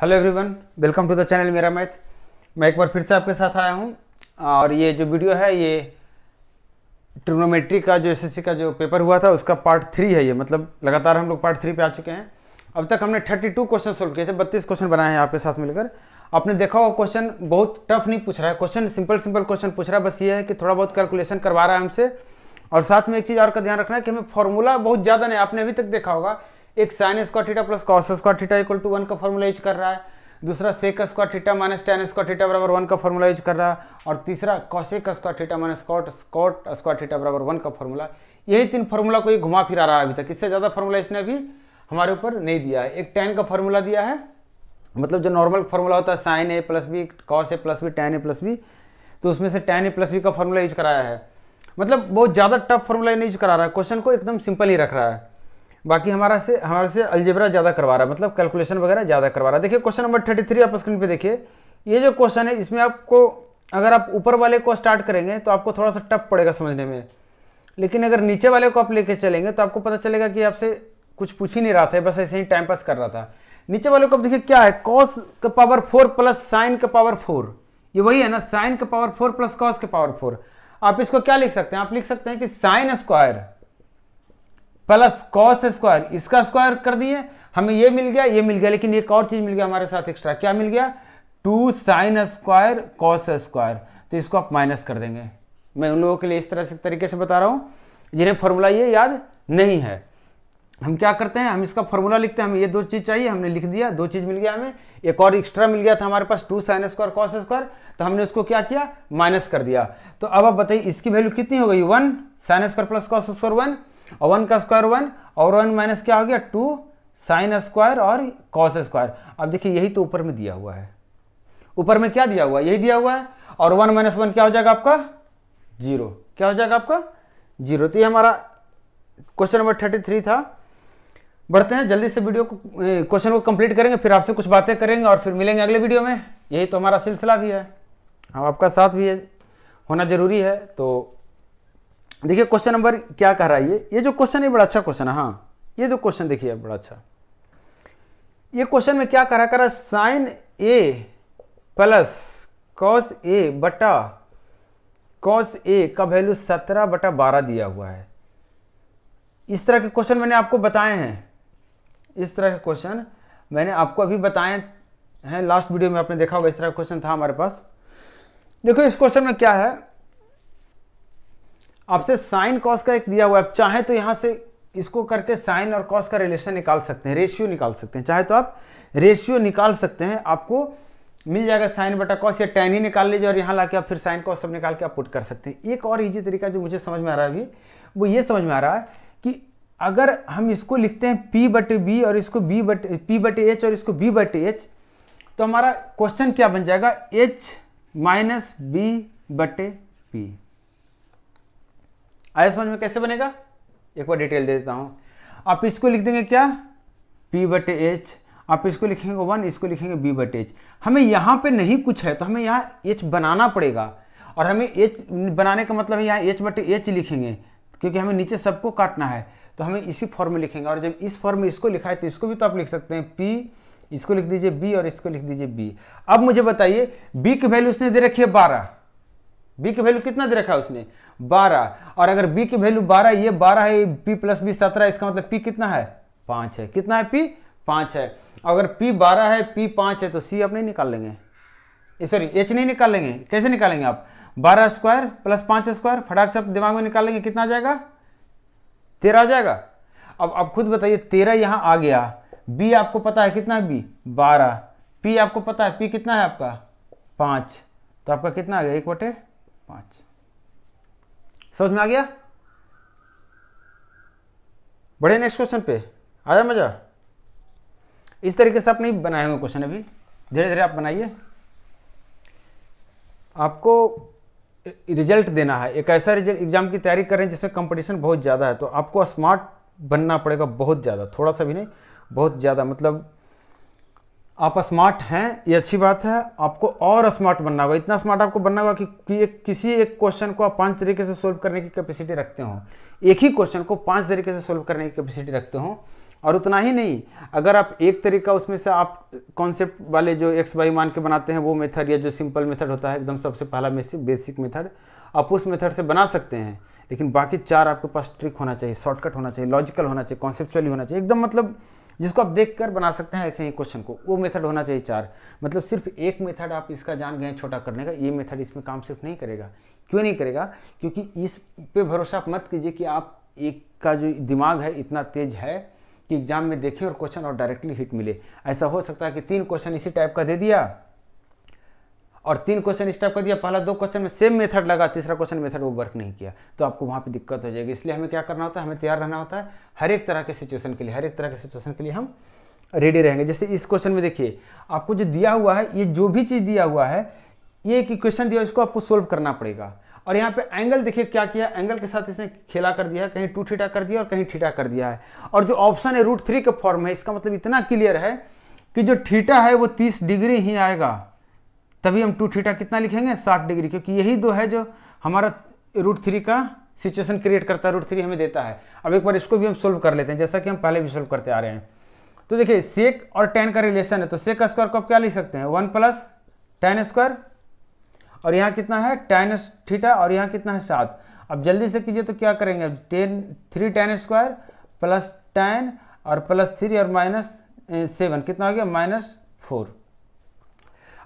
hello everyone welcome to the channel मेरा math मैं एक बार फिर से आपके साथ आया हूँ और ये जो वीडियो है ये ट्रिग्नोमेट्री का जो एसएससी का जो पेपर हुआ था उसका पार्ट थ्री है ये मतलब लगातार हम लोग पार्ट थ्री पे आ चुके हैं अब तक हमने थर्टी टू क्वेश्चन सोल्व किए थे बत्तीस क्वेश्चन बनाए हैं आपके साथ मिलकर आपने देखा हुआ क्वेश्चन बहुत टफ नहीं पूछ रहा है क्वेश्चन सिंपल सिंपल क्वेश्चन पूछ रहा है बस ये है कि थोड़ा बहुत कैलकुलेशन करवा रहा है हमसे और साथ में एक चीज़ और का ध्यान रखना है कि हमें फॉर्मूला बहुत ज़्यादा नहीं आपने अभी तक देखा होगा एक sine square theta plus cos square theta equal to one का फॉर्मूला यूज कर रहा है दूसरा sec square theta minus tan square theta बराबर वन का फॉर्मूला यूज कर रहा है और तीसरा cosec square theta minus cot cot square theta बराबर वन का फॉर्मूला यही तीन फॉर्मूला को ये घुमा फिरा रहा है अभी तक इससे ज़्यादा फॉर्मूला इसने अभी हमारे ऊपर नहीं दिया है एक टेन का फॉर्मूला दिया है मतलब जो नॉर्मल फॉर्मूला होता है sine A plus B cos A plus B tan A plus B तो उसमें से टेन ए प्लस बी का फॉर्मूला यूज कराया है मतलब बहुत ज़्यादा टफ फॉर्मूला नहीं यूज करा रहा है क्वेश्चन को एकदम सिंपल ही रख रहा है बाकी हमारा से हमारे से अल्जेबरा ज़्यादा करवा रहा है मतलब कैलकुलेशन वगैरह ज़्यादा करवा रहा है देखिए क्वेश्चन नंबर थर्टी थ्री आप स्क्रीन पे देखिए ये जो क्वेश्चन है इसमें आपको अगर आप ऊपर वाले को स्टार्ट करेंगे तो आपको थोड़ा सा टफ पड़ेगा समझने में लेकिन अगर नीचे वाले को आप लेके चलेंगे तो आपको पता चलेगा कि आपसे कुछ पूछ ही नहीं रहा था बस ऐसे ही टाइम पास कर रहा था नीचे वाले को आप देखिए क्या है कॉस का पावर फोर प्लस साइन का पावर फोर ये वही है ना साइन का पावर फोर प्लस कॉस का पावर फोर आप इसको क्या लिख सकते हैं आप लिख सकते हैं कि sine square plus cos square इसका स्क्वायर कर दिए हमें ये मिल गया ये मिल गया लेकिन एक और चीज़ मिल गया हमारे साथ एक्स्ट्रा क्या मिल गया two sine square cos square तो इसको आप माइनस कर देंगे मैं उन लोगों के लिए इस तरह से तरीके से बता रहा हूं जिन्हें फॉर्मूला ये याद नहीं है हम क्या करते हैं हम इसका फॉर्मूला लिखते हैं हमें ये दो चीज़ चाहिए हमने लिख दिया दो चीज़ मिल गया हमें एक और एक्स्ट्रा मिल गया था हमारे पास two sine square cos square तो हमने उसको क्या किया माइनस कर दिया तो अब आप बताइए इसकी वैल्यू कितनी हो गई one sine square plus cos square one और वन का स्क्वायर वन और वन माइनस क्या हो गया टू साइन स्क्वायर और कॉस स्क्वायर अब देखिए यही तो ऊपर में दिया हुआ है ऊपर में क्या दिया हुआ है यही दिया हुआ है और वन माइनस वन क्या हो जाएगा आपका जीरो क्या हो जाएगा आपका जीरो तो ये हमारा क्वेश्चन नंबर थर्टी थ्री था बढ़ते हैं जल्दी से वीडियो को क्वेश्चन को कंप्लीट करेंगे फिर आपसे कुछ बातें करेंगे और फिर मिलेंगे अगले वीडियो में यही तो हमारा सिलसिला भी है हम हाँ, आपका साथ भी है होना ज़रूरी है तो देखिए क्वेश्चन नंबर क्या कह रहा है ये ये जो क्वेश्चन है बड़ा अच्छा क्वेश्चन है हाँ ये जो क्वेश्चन देखिए बड़ा अच्छा ये क्वेश्चन में क्या करा करा sine A plus cos A बटा कॉस ए का वैल्यू सत्रह बटा बारह दिया हुआ है इस तरह के क्वेश्चन मैंने आपको बताए हैं इस तरह के क्वेश्चन मैंने आपको अभी बताए हैं लास्ट वीडियो में आपने देखा होगा इस तरह का क्वेश्चन था हमारे पास देखो इस क्वेश्चन में क्या है आपसे साइन कॉस का एक दिया हुआ है चाहे तो यहाँ से इसको करके साइन और कॉस का रिलेशन निकाल सकते हैं रेशियो निकाल सकते हैं चाहे तो आप रेशियो निकाल सकते हैं आपको मिल जाएगा साइन बटा कॉस या टैन ही निकाल लीजिए और यहाँ ला आप फिर साइन कॉस सब निकाल के आप पुट कर सकते हैं एक और ईजी तरीका जो मुझे समझ में आ रहा है अभी वो ये समझ में आ रहा है कि अगर हम इसको लिखते हैं पी बटे बी और इसको बी बटे पी बटे एच और इसको बी बटे एच तो हमारा क्वेश्चन क्या बन जाएगा एच माइनस बी बटे पी आया समझ में कैसे बनेगा एक बार डिटेल दे देता हूँ आप इसको लिख देंगे क्या पी बटे एच आप इसको लिखेंगे वन इसको लिखेंगे बी बटे एच हमें यहाँ पे नहीं कुछ है तो हमें यहाँ एच बनाना पड़ेगा और हमें एच बनाने का मतलब है यहाँ एच बटे एच लिखेंगे क्योंकि हमें नीचे सबको काटना है तो हमें इसी फॉर्म में लिखेंगे और जब इस फॉर्म में इसको लिखा है तो इसको भी तो आप लिख सकते हैं पी इसको लिख दीजिए बी और इसको लिख दीजिए बी अब मुझे बताइए बी की वैल्यू उसने दे रखी है बारह बी की वैल्यू कितना दे रखा है उसने 12 और अगर बी की वैल्यू 12 ये 12 है पी प्लस बी सत्रह इसका मतलब पी कितना है पांच है कितना है पी पांच है अगर पी 12 है पी पांच है तो सी आप नहीं निकाल लेंगे सॉरी एच नहीं निकाल लेंगे कैसे निकालेंगे आप बारह स्क्वायर प्लस पांच स्क्वायर फटाक से आप दिमाग में निकाल लेंगे कितना आ जाएगा तेरह आ जाएगा अब आप खुद बताइए तेरह यहां आ गया बी आपको पता है कितना है बी बारह पी आपको पता है पी कितना है आपका पांच तो आपका कितना आ गया एक बटे पांच समझ में आ गया बढ़े नेक्स्ट क्वेश्चन पे आया मजा इस तरीके से आप नहीं बनाए होंगे क्वेश्चन अभी धीरे धीरे आप बनाइए आपको रिजल्ट देना है एक ऐसा रिजल्ट एग्जाम की तैयारी कर रहे हैं जिसमें कंपटीशन बहुत ज़्यादा है तो आपको स्मार्ट बनना पड़ेगा बहुत ज़्यादा थोड़ा सा भी नहीं बहुत ज़्यादा मतलब आप स्मार्ट हैं ये अच्छी बात है आपको और स्मार्ट बनना होगा इतना स्मार्ट आपको बनना होगा कि, कि एक, किसी एक क्वेश्चन को आप पांच तरीके से सोल्व करने की कैपेसिटी रखते हो एक ही क्वेश्चन को पांच तरीके से सोल्व करने की कैपेसिटी रखते हो और उतना ही नहीं अगर आप एक तरीका उसमें से आप कॉन्सेप्ट वाले जो एक्स बाई मान के बनाते हैं वो मेथड या जो सिंपल मेथड होता है एकदम सबसे पहला बेसिक मेथड आप उस मेथड से बना सकते हैं लेकिन बाकी चार आपके पास ट्रिक होना चाहिए शॉर्टकट होना चाहिए लॉजिकल होना चाहिए कॉन्सेप्चुअली होना चाहिए एकदम मतलब जिसको आप देख कर बना सकते हैं ऐसे ही क्वेश्चन को वो मेथड होना चाहिए चार मतलब सिर्फ एक मेथड आप इसका जान गए छोटा करने का ये मेथड इसमें काम सिर्फ नहीं करेगा क्यों नहीं करेगा क्योंकि इस पे भरोसा आप मत कीजिए कि आप एक का जो दिमाग है इतना तेज है कि एग्जाम में देखें और क्वेश्चन और डायरेक्टली हिट मिले ऐसा हो सकता है कि तीन क्वेश्चन इसी टाइप का दे दिया और तीन क्वेश्चन स्टॉप कर दिया पहला दो क्वेश्चन में सेम मेथड लगा तीसरा क्वेश्चन मेथड वो वर्क नहीं किया तो आपको वहाँ पर दिक्कत हो जाएगी इसलिए हमें क्या करना होता है हमें तैयार रहना होता है हर एक तरह के सिचुएशन के लिए हर एक तरह के सिचुएशन के लिए हम रेडी रहेंगे जैसे इस क्वेश्चन में देखिए आपको जो दिया हुआ है ये जो भी चीज़ दिया हुआ है ये एक क्वेश्चन दिया इसको आपको सोल्व करना पड़ेगा और यहाँ पे एंगल देखिए क्या किया एंगल के साथ इसने खेला कर दिया है कहीं टू थीटा कर दिया और कहीं थीटा कर दिया है और जो ऑप्शन है रूट थ्री के फॉर्म है इसका मतलब इतना क्लियर है कि जो थीटा है वो तीस डिग्री ही आएगा तभी हम टू थीटा कितना लिखेंगे साठ डिग्री क्योंकि यही दो है जो हमारा रूट थ्री का सिचुएशन क्रिएट करता है रूट थ्री हमें देता है अब एक बार इसको भी हम सोल्व कर लेते हैं जैसा कि हम पहले भी सोल्व करते आ रहे हैं तो देखिए सेक और टेन का रिलेशन है तो सेक का स्क्वायर को आप क्या लिख सकते हैं वन प्लस टेन स्क्वायर और यहाँ कितना है टेन थीटा और यहाँ कितना है सात अब जल्दी से कीजिए तो क्या करेंगे tan three tan square plus tan और प्लस थ्री और माइनस सेवन कितना हो गया माइनस फोर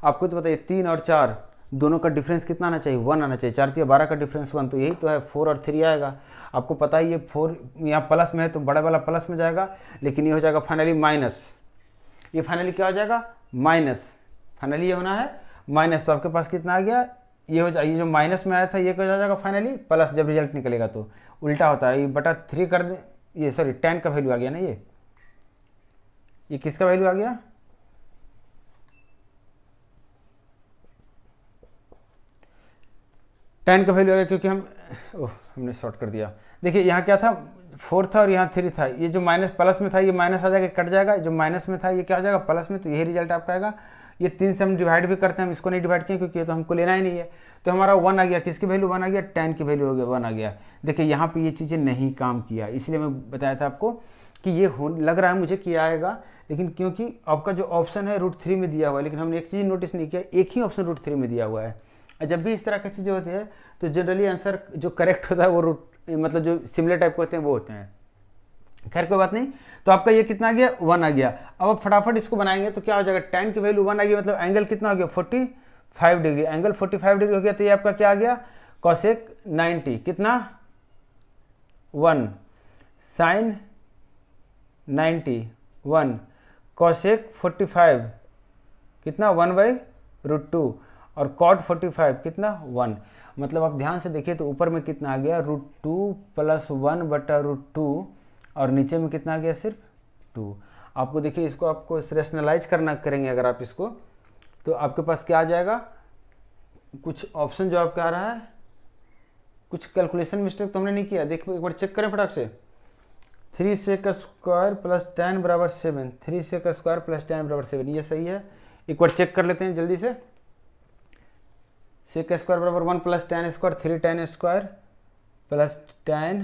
आप खुद बताइए तीन और चार दोनों का डिफरेंस कितना आना चाहिए वन आना चाहिए चार तीन बारह का डिफरेंस वन तो यही तो है फोर और थ्री आएगा आपको पता है ये फोर यहाँ प्लस में है तो बड़ा वाला प्लस में जाएगा लेकिन ये हो जाएगा फाइनली माइनस ये फाइनली क्या हो जाएगा माइनस फाइनली ये होना है माइनस तो आपके पास कितना आ गया ये हो जाए ये जो माइनस में आया था ये क्या हो जाएगा फाइनली प्लस जब रिजल्ट निकलेगा तो उल्टा होता है ये बटा थ्री कर दे ये सॉरी टेन का वैल्यू आ गया ना ये ये किसका वैल्यू आ गया टेन का वैल्यू आएगा क्योंकि हम ओह हमने शॉर्ट कर दिया देखिए यहाँ क्या था फोर था और यहाँ थ्री था ये जो माइनस प्लस में था ये माइनस आ जाएगा कट जाएगा जो माइनस में था ये क्या हो जाएगा प्लस में तो यही रिजल्ट आपका आएगा ये तीन से हम डिवाइड भी करते हैं हम इसको नहीं डिवाइड किए क्योंकि ये तो हमको लेना ही नहीं है तो हमारा वन आ गया किसकी वैल्यू वन आ गया टेन की वैल्यू हो गया वन आ गया देखिए यहाँ पर ये चीज़ें नहीं काम किया इसलिए मैं बताया था आपको कि ये हो लग रहा है मुझे कि आएगा लेकिन क्योंकि आपका जो ऑप्शन है रूट थ्री में दिया हुआ है लेकिन हमने एक चीज़ नोटिस नहीं किया एक ही ऑप्शन रूट थ्री में दिया हुआ है जब भी इस तरह की चीज़ें होती है तो जनरली आंसर जो करेक्ट होता है वो रूट मतलब जो सिमिलर टाइप के होते हैं वो होते हैं खैर कोई बात नहीं तो आपका ये कितना आ गया वन आ गया अब आप फटाफट इसको बनाएंगे तो क्या हो जाएगा टेन की वैल्यू वन आ गया मतलब एंगल कितना हो गया forty five degree angle forty five degree हो गया तो ये आपका क्या आ गया कॉसेक नाइन्टी कितना one sine ninety one cosec forty five कितना वन बाई रूट टू और कॉट 45 कितना वन मतलब आप ध्यान से देखिए तो ऊपर में कितना आ गया रूट टू प्लस वन बटा रूट टू और नीचे में कितना आ गया सिर्फ टू आपको देखिए इसको आपको रेशनलाइज करना करेंगे अगर आप इसको तो आपके पास क्या आ जाएगा कुछ ऑप्शन जो आपका आ रहा है कुछ कैलकुलेशन मिस्टेक तो हमने नहीं किया देखो एक बार चेक करें फटाक से थ्री से का स्क्वायर प्लस टेन बराबर सेवन थ्री से का स्क्वायर प्लस टेन बराबर सेवन ये सही है एक बार चेक कर लेते हैं जल्दी से सिक्स स्क्वायर बराबर one plus tan square three tan square plus tan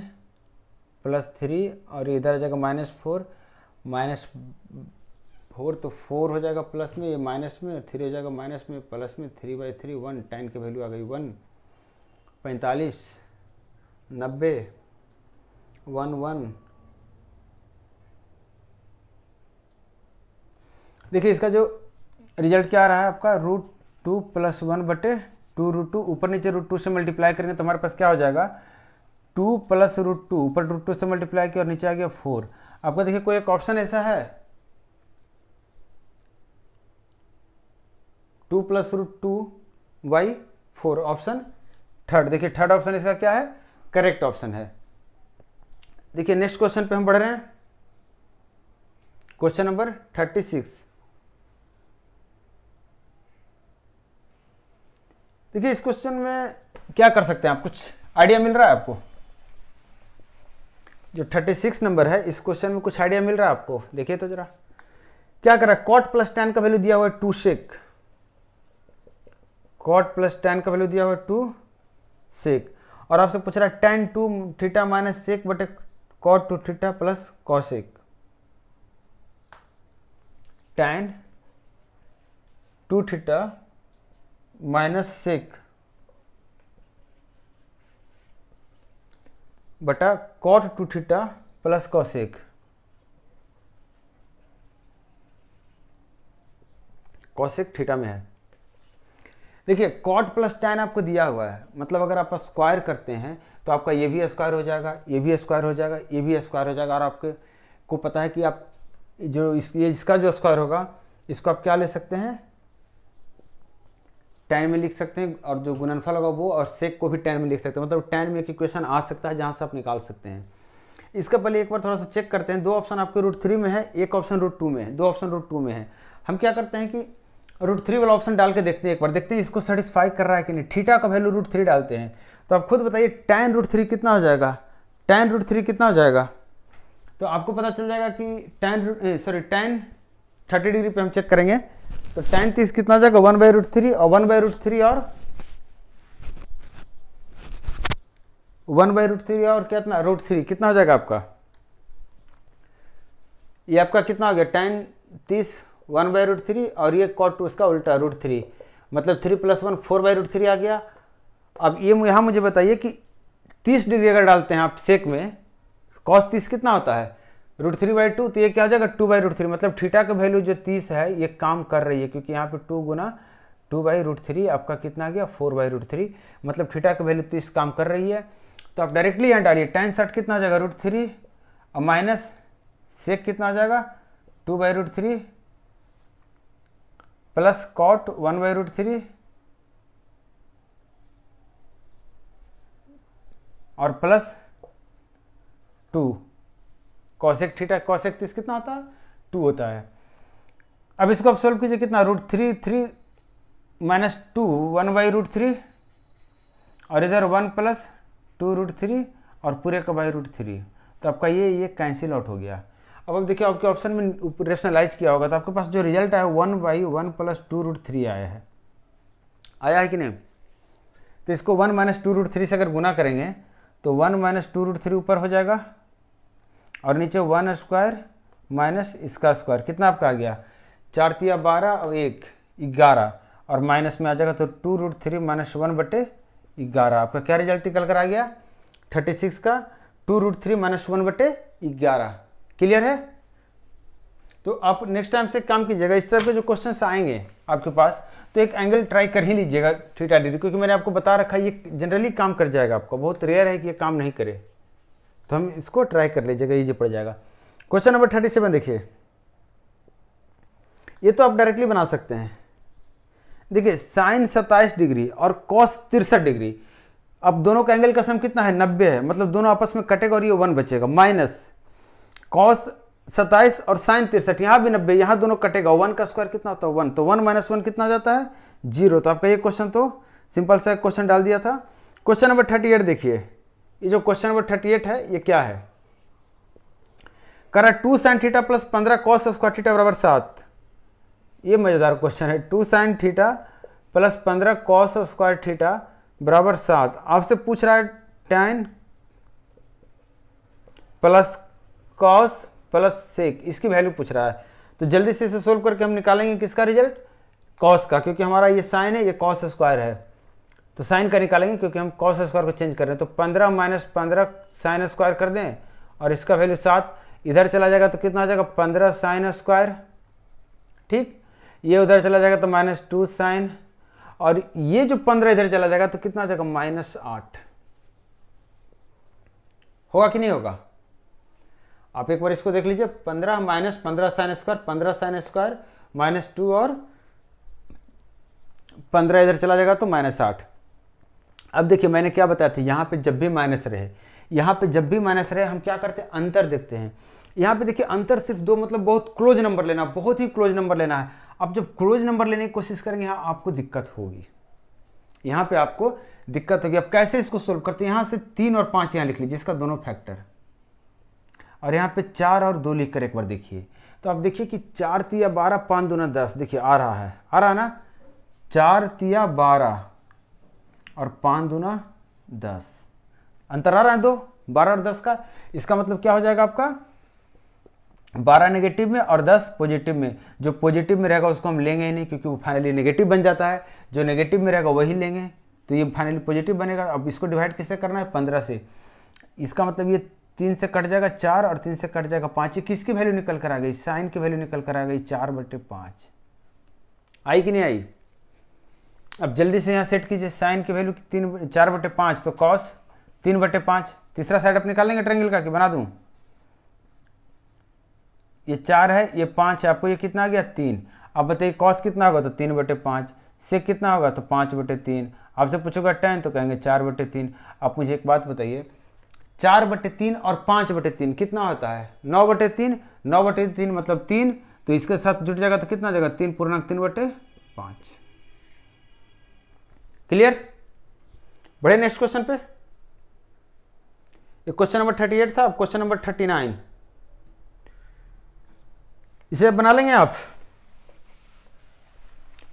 plus three और इधर आ जाएगा माइनस फोर माइनस फोर तो फोर हो जाएगा प्लस में ये माइनस में थ्री हो जाएगा माइनस में प्लस में three by three one tan की वैल्यू आ गई वन पैंतालीस नब्बे वन वन देखिए इसका जो रिजल्ट क्या आ रहा है आपका रूट टू प्लस वन बटे टू रूट टू ऊपर नीचे रूट टू से मल्टीप्लाई करेंगे तो हमारे पास क्या हो जाएगा टू प्लस रूट टू ऊपर रूट टू से मल्टीप्लाई किया और नीचे आ गया फोर आपका देखिए कोई एक ऑप्शन ऐसा है two plus root two by four option third देखिए थर्ड ऑप्शन इसका क्या है करेक्ट ऑप्शन है देखिए नेक्स्ट क्वेश्चन पे हम बढ़ रहे हैं क्वेश्चन नंबर थर्टी सिक्स देखिए इस क्वेश्चन में क्या कर सकते हैं आप कुछ आइडिया मिल रहा है आपको जो 36 नंबर है इस क्वेश्चन में कुछ आइडिया मिल रहा है आपको देखिए तो जरा क्या कर रहा है कॉट प्लस टेन का वैल्यू दिया हुआ है two sec cot plus tan का वैल्यू दिया हुआ है टू सेक और आपसे पूछ रहा है tan two theta minus sec बटे cot two theta plus cosec tan two theta minus sec बटा cot two theta plus sec cosec theta में है देखिए कॉट प्लस टैन आपको दिया हुआ है मतलब अगर आप स्क्वायर करते हैं तो आपका ये भी स्क्वायर हो जाएगा ये भी स्क्वायर हो जाएगा ये भी स्क्वायर हो जाएगा और आपके को पता है कि आप जो इस ये इसका जो स्क्वायर होगा इसको आप क्या ले सकते हैं टेन में लिख सकते हैं और जो गुणनफल होगा वो और सेक को भी टेन में लिख सकते हैं मतलब टेन में एक इक्वेशन आ सकता है जहाँ से आप निकाल सकते हैं इसका पहले एक बार थोड़ा सा चेक करते हैं दो ऑप्शन आपके रूट थ्री में है एक ऑप्शन रूट टू में है दो ऑप्शन रूट टू में है हम क्या करते हैं कि रूट थ्री वाला ऑप्शन डाल के देखते हैं एक बार देखते हैं इसको सेटिस्फाई कर रहा है कि नहीं ठीठा का वैल्यू रूट थ्री डालते हैं तो आप खुद बताइए टेन रूट थ्री कितना हो जाएगा टेन रूट थ्री कितना हो जाएगा तो आपको पता चल जाएगा कि tan sorry tan thirty degree पर हम चेक करेंगे तो टेन तीस कितना जाएगा वन बाई रूट थ्री और वन बाई रूट थ्री और वन बाई रूट थ्री और कितना रूट थ्री कितना हो जाएगा आपका ये आपका कितना हो गया टेन तीस वन बाई रूट थ्री और ये कॉट उसका उल्टा रूट थ्री मतलब three plus one four by root three आ गया अब ये यहाँ मुझे बताइए कि तीस डिग्री अगर डालते हैं आप सेक में कॉस तीस कितना होता है रूट थ्री बाई टू तो ये क्या हो जाएगा टू बाई रूट थ्री मतलब थीटा का वैल्यू जो तीस है ये काम कर रही है क्योंकि यहाँ पे टू गुना टू बाई रूट थ्री आपका कितना आ गया फोर बाई रूट थ्री मतलब थीटा का वैल्यू तीस काम कर रही है तो आप डायरेक्टली यहाँ डालिए टेन साठ कितना हो जाएगा रूट थ्री और माइनस सेक कितना हो जाएगा two by root three plus cot one by root three और plus two cosec theta cosec तीस कितना होता है टू होता है अब इसको आप सोल्व कीजिए कितना root three three minus two one by root three और इधर one plus two root three और पूरे का बाई रूट थ्री तो आपका ये ये कैंसिल आउट हो गया अब आप देखिए आपके ऑप्शन में रेशनलाइज किया होगा तो आपके पास जो रिजल्ट आया one by one plus two root three आया है आया है कि नहीं तो इसको one minus two root three से अगर गुना करेंगे तो one minus two root three ऊपर हो जाएगा और नीचे वन स्क्वायर माइनस इसका स्क्वायर कितना आपका आ गया चार तिया बारह और एक ग्यारह और माइनस में आ जाएगा तो two root three minus one बटे ग्यारह आपका क्या रिजल्ट निकल कर आ गया थर्टी सिक्स का two root three minus one बटे ग्यारह क्लियर है तो आप नेक्स्ट टाइम से काम कीजिएगा इस तरह के जो क्वेश्चन आएंगे आपके पास तो एक एंगल ट्राई कर ही लीजिएगा थीटा डी क्योंकि मैंने आपको बता रखा है ये जनरली काम कर जाएगा आपको बहुत रेयर है कि ये काम नहीं करे तो हम इसको ट्राई कर लीजिएगा ईजी पड़ जाएगा क्वेश्चन नंबर थर्टी सेवन देखिए ये तो आप डायरेक्टली बना सकते हैं देखिए साइन सत्ताईस डिग्री और कॉस तिरसठ डिग्री अब दोनों का एंगल का सम कितना है नब्बे है मतलब दोनों आपस में कटेगा और ये वन बचेगा माइनस कॉस सत्ताईस और साइन तिरसठ यहाँ भी नब्बे यहाँ दोनों कटेगा वन का स्क्वायर कितना होता है वन तो वन माइनस वन कितना जाता है जीरो तो आपका ये क्वेश्चन तो सिंपल सा क्वेश्चन डाल दिया था क्वेश्चन नंबर थर्टी एट देखिए ये जो क्वेश्चन नंबर थर्टी एट है ये क्या है करा टू साइन थीटा प्लस पंद्रह कॉस स्क्वायर थीटा बराबर सात ये मज़ेदार क्वेश्चन है टू साइन थीटा प्लस पंद्रह कॉस स्क्वायर थीटा बराबर सात आपसे पूछ रहा है tan plus cos plus sec इसकी वैल्यू पूछ रहा है तो जल्दी से इसे सोल्व करके हम निकालेंगे किसका रिजल्ट कॉस का क्योंकि हमारा ये साइन है ये कॉस स्क्वायर है तो साइन का निकालेंगे क्योंकि हम कॉस स्क्वायर को चेंज कर रहे हैं तो पंद्रह माइनस पंद्रह साइन स्क्वायर कर दें और इसका वैल्यू सात इधर चला जाएगा तो कितना आ जाएगा पंद्रह साइन स्क्वायर ठीक ये उधर चला जाएगा तो माइनस टू साइन और ये जो पंद्रह इधर चला जाएगा तो कितना आ जाएगा माइनस आठ होगा कि नहीं होगा आप एक बार इसको देख लीजिए पंद्रह माइनस पंद्रह साइन स्क्वायर पंद्रह साइन स्क्वायर माइनस टू और पंद्रह इधर चला जाएगा तो माइनस आठ अब देखिए मैंने क्या बताया था यहाँ पे जब भी माइनस रहे यहाँ पे जब भी माइनस रहे हम क्या करते हैं अंतर देखते हैं यहाँ पे देखिए अंतर सिर्फ दो मतलब बहुत क्लोज नंबर लेना बहुत ही क्लोज नंबर लेना है अब जब क्लोज नंबर लेने की कोशिश करेंगे यहाँ आपको दिक्कत होगी यहाँ पे आपको दिक्कत होगी अब कैसे इसको सोल्व करते हैं यहाँ से तीन और पाँच यहाँ लिख लीजिए इसका दोनों फैक्टर और यहाँ पे चार और दो लिख एक बार देखिए तो आप देखिए कि चार तिया बारह पाँच दो दस देखिए आ रहा है आ रहा ना चार तिया बारह और पाँच दूना दस अंतर आ रहा है दो बारह और दस का इसका मतलब क्या हो जाएगा आपका बारह नेगेटिव में और दस पॉजिटिव में जो पॉजिटिव में रहेगा उसको हम लेंगे ही नहीं क्योंकि वो फाइनली नेगेटिव बन जाता है जो नेगेटिव में रहेगा वही लेंगे तो ये फाइनली पॉजिटिव बनेगा अब इसको डिवाइड किससे करना है पंद्रह से इसका मतलब ये तीन से कट जाएगा चार और तीन से कट जाएगा पाँच किसकी वैल्यू निकल कर आ गई साइन की वैल्यू निकल कर आ गई चार बटे पाँच आई कि नहीं आई अब जल्दी से यहाँ सेट कीजिए साइन की वैल्यू तीन चार बटे पाँच तो कॉस तीन बटे पाँच तीसरा साइड आप निकालेंगे ट्रेंगल का कि बना दूँ ये चार है ये पाँच है आपको ये कितना आ गया तीन अब बताइए कॉस कितना होगा तो तीन बटे पाँच से कितना होगा तो पाँच बटे तीन आपसे पूछोगा टेन तो कहेंगे चार बटे तीन आप मुझे एक बात बताइए चार बटे तीन और पाँच बटे तीन कितना होता है नौ बटे तीन नौ बटे तीन मतलब तीन तो इसके साथ जुट जाएगा तो कितना जाएगा तीन पूर्णांक तीन बटे पाँच क्लियर बढ़े नेक्स्ट क्वेश्चन पे क्वेश्चन नंबर थर्टी एट था अब क्वेश्चन नंबर थर्टी नाइन इसे बना लेंगे आप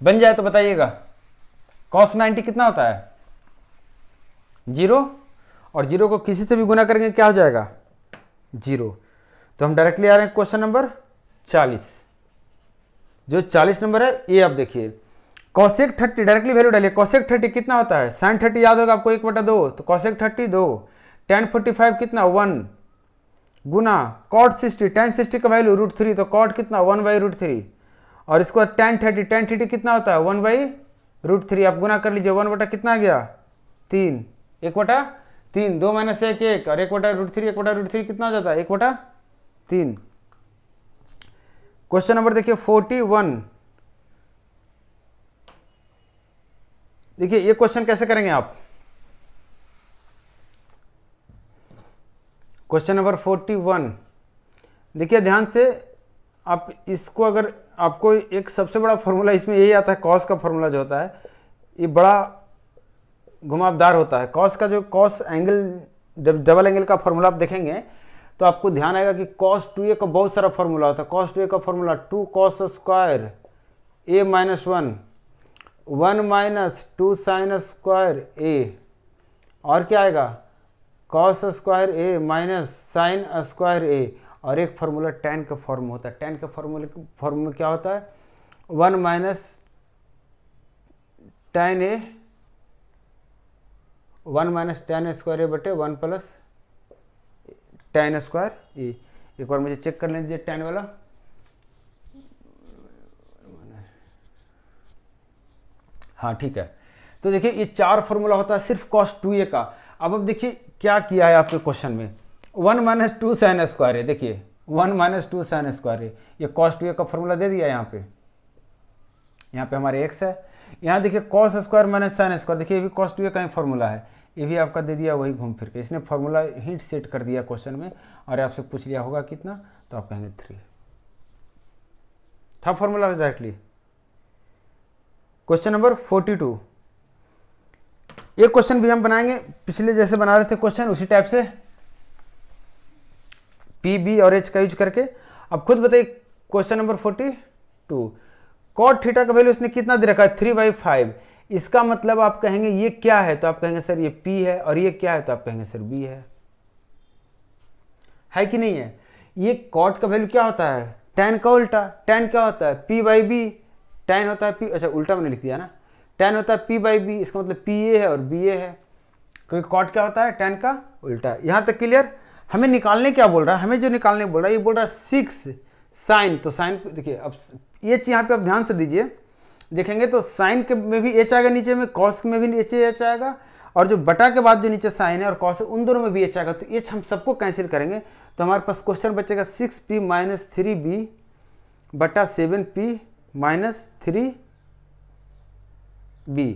बन जाए तो बताइएगा कॉस नाइनटी कितना होता है जीरो और जीरो को किसी से भी गुना करेंगे क्या हो जाएगा जीरो तो हम डायरेक्टली आ रहे हैं क्वेश्चन नंबर चालीस जो चालीस नंबर है ये आप देखिए कौशिक थर्टी डायरेक्टली वैल्यू डालिए कौशिक थर्टी कितना होता है साइन थर्टी याद होगा आपको एक बटा दो तो कौशिक थर्टी दो टेन फोर्टी फाइव कितना वन गुना कॉट सिक्सटी टेन सिक्सटी का वैल्यू रूट थ्री तो कॉट कितना वन बाई रूट थ्री और इसके बाद टेन थर्टी टेन थर्टी कितना होता है वन बाई रूट थ्री आप गुना कर लीजिए वन बटा कितना गया तीन एक बटा तीन दो माइनस एक एक और एक बटा रूट थ्री एक बटा रूट थ्री कितना हो जाता है एक बटा तीन क्वेश्चन नंबर देखिए फोर्टी वन देखिए ये क्वेश्चन कैसे करेंगे आप क्वेश्चन नंबर फोर्टी वन देखिए ध्यान से आप इसको अगर आपको एक सबसे बड़ा फॉर्मूला इसमें यही आता है कॉस का फॉर्मूला जो होता है ये बड़ा घुमावदार होता है कॉस का जो कॉस एंगल डबल एंगल का फार्मूला आप देखेंगे तो आपको ध्यान आएगा कि कॉस टू ए का बहुत सारा फॉर्मूला होता है कॉस टू ए का formula two cos square A minus one one minus two sine square A और क्या आएगा cos square A minus sine square A और एक फार्मूला टेन का फॉर्म होता है टेन का फॉर्म फॉर्मूला क्या होता है one minus tan A one minus tan square A बटे one plus tan square A एक बार मुझे चेक कर लीजिए टेन वाला हाँ ठीक है तो देखिए ये चार फॉर्मूला होता है सिर्फ कॉस्ट टू ए का अब अब देखिए क्या किया है आपके क्वेश्चन में one minus two sine square है देखिए one minus two sine square है ये कॉस्ट टू ए का फॉर्मूला दे दिया यहाँ पे यहाँ पे हमारे एक्स है यहाँ देखिए cos square minus sine square देखिए ये भी कॉस्ट टू ए का ही फॉर्मूला है ये भी आपका दे दिया वही घूम फिर के इसने फॉर्मूला हिंट सेट कर दिया क्वेश्चन में और आपसे पूछ लिया होगा कितना तो आप कहेंगे थ्री था formula directly question number forty two एक क्वेश्चन भी हम बनाएंगे पिछले जैसे बना रहे थे क्वेश्चन उसी टाइप से पी बी और एच का यूज करके अब खुद बताइए question number forty two cot theta का वैल्यू उसने कितना दे रखा है थ्री बाई फाइव इसका मतलब आप कहेंगे ये क्या है तो आप कहेंगे सर ये पी है और ये क्या है तो आप कहेंगे सर बी है है कि नहीं है ये कॉट का वैल्यू क्या होता है टेन का उल्टा टेन क्या होता है पी बाई बी टेन होता है पी अच्छा उल्टा मैंने लिख दिया ना टेन होता है पी बाई बी इसका मतलब पी ए है और बी ए है क्योंकि कॉट क्या होता है टेन का उल्टा यहाँ तक क्लियर हमें निकालने क्या बोल रहा है हमें जो निकालने बोल रहा है ये बोल रहा है सिक्स साइन तो साइन देखिए अब एच यहाँ पे आप ध्यान से दीजिए देखेंगे तो साइन के में भी एच आएगा नीचे में कॉस में भी नीचे एच आएगा और जो बटा के बाद जो नीचे साइन है और कॉस है उन दोनों में भी एच आएगा तो एच हम सबको कैंसिल करेंगे तो हमारे पास क्वेश्चन बचेगा six P minus three B बटा seven P minus three B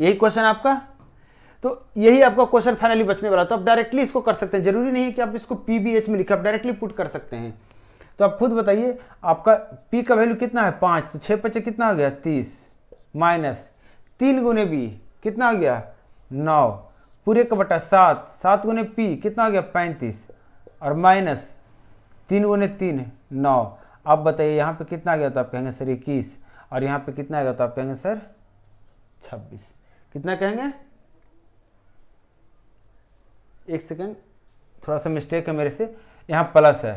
यही क्वेश्चन आपका तो यही आपका क्वेश्चन फाइनली बचने वाला तो आप डायरेक्टली इसको कर सकते हैं जरूरी नहीं है कि आप इसको पी बी एच में लिखे आप डायरेक्टली पुट कर सकते हैं तो आप खुद बताइए आपका पी का वैल्यू कितना है पाँच तो छह पचे कितना हो गया तीस माइनस तीन गुने बी कितना हो गया नौ पूरे का बटा सात सात गुने पी कितना हो गया पैंतीस और माइनस तीन गुने तीन नौ अब बताइए यहाँ पे कितना गया तो आप कहेंगे सर इक्कीस और यहाँ पे कितना गया तो आप कहेंगे सर छब्बीस कितना कहेंगे एक सेकेंड थोड़ा सा मिस्टेक है मेरे से यहाँ प्लस है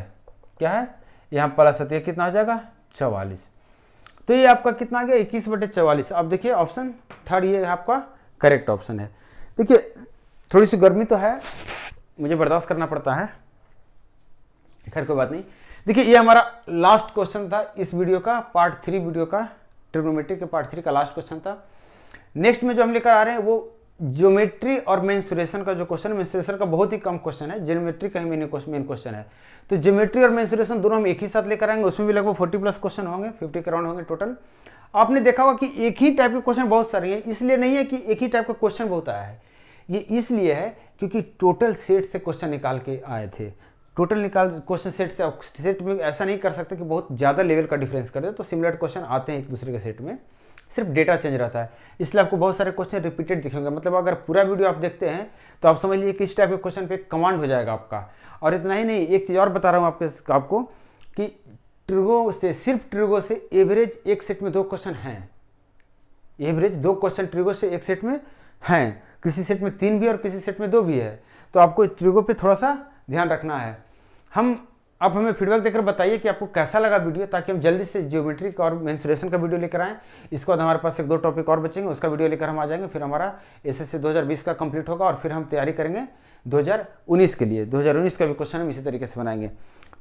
क्या है यहाँ प्लस है तो ये कितना हो जाएगा चवालीस तो ये आपका कितना आ गया इक्कीस बटे चवालीस अब देखिए ऑप्शन थर्ड ये आपका करेक्ट ऑप्शन है देखिए थोड़ी सी गर्मी तो है मुझे बर्दाश्त करना पड़ता है खैर कोई बात नहीं देखिए ये हमारा लास्ट क्वेश्चन था इस वीडियो का पार्ट थ्री वीडियो का ट्रिग्नोमेट्री के पार्ट थ्री का लास्ट क्वेश्चन था नेक्स्ट में जो हम लेकर आ रहे हैं वो ज्योमेट्री और मेंसुरेशन का जो क्वेश्चन मेंसुरेशन का बहुत ही कम क्वेश्चन है ज्योमेट्री का ही मेन मेन क्वेश्चन है तो ज्योमेट्री और मेंसुरेशन दोनों हम एक ही साथ लेकर आएंगे उसमें भी लगभग फोर्टी प्लस क्वेश्चन होंगे फिफ्टी कराउंड होंगे टोटल आपने देखा होगा कि एक ही टाइप के क्वेश्चन बहुत सारे हैं इसलिए नहीं है कि एक ही टाइप का क्वेश्चन बहुत आया है ये इसलिए है क्योंकि टोटल सेट से क्वेश्चन निकाल के आए थे टोटल निकाल क्वेश्चन सेट से सेट में ऐसा नहीं कर सकते कि बहुत ज़्यादा लेवल का डिफरेंस कर दे तो सिमिलर क्वेश्चन आते हैं एक दूसरे के सेट में सिर्फ डेटा चेंज रहता है इसलिए आपको बहुत सारे क्वेश्चन रिपीटेड दिखेंगे मतलब अगर पूरा वीडियो आप देखते हैं तो आप समझ लीजिए किस टाइप के क्वेश्चन पे कमांड हो जाएगा आपका और इतना ही नहीं एक चीज़ और बता रहा हूँ आपके आपको कि ट्रिगो से सिर्फ ट्रिगो से एवरेज एक सेट में दो क्वेश्चन हैं एवरेज दो क्वेश्चन ट्रिगो से एक सेट में हैं किसी सेट में तीन भी और किसी सेट में दो भी है तो आपको ट्रिगो पर थोड़ा सा ध्यान रखना है हम आप हमें फीडबैक देकर बताइए कि आपको कैसा लगा वीडियो ताकि हम जल्दी से जियोमेट्रिक और मैंसुरेशन का वीडियो लेकर आएँ इसके बाद हमारे पास एक दो टॉपिक और बचेंगे उसका वीडियो लेकर हम आ जाएंगे फिर हमारा एस एस का कंप्लीट होगा और फिर हम तैयारी करेंगे 2019 के लिए 2019 का भी क्वेश्चन हम इसी तरीके से बनाएंगे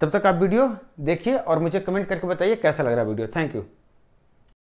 तब तक आप वीडियो देखिए और मुझे कमेंट करके बताइए कैसा लग रहा है वीडियो थैंक यू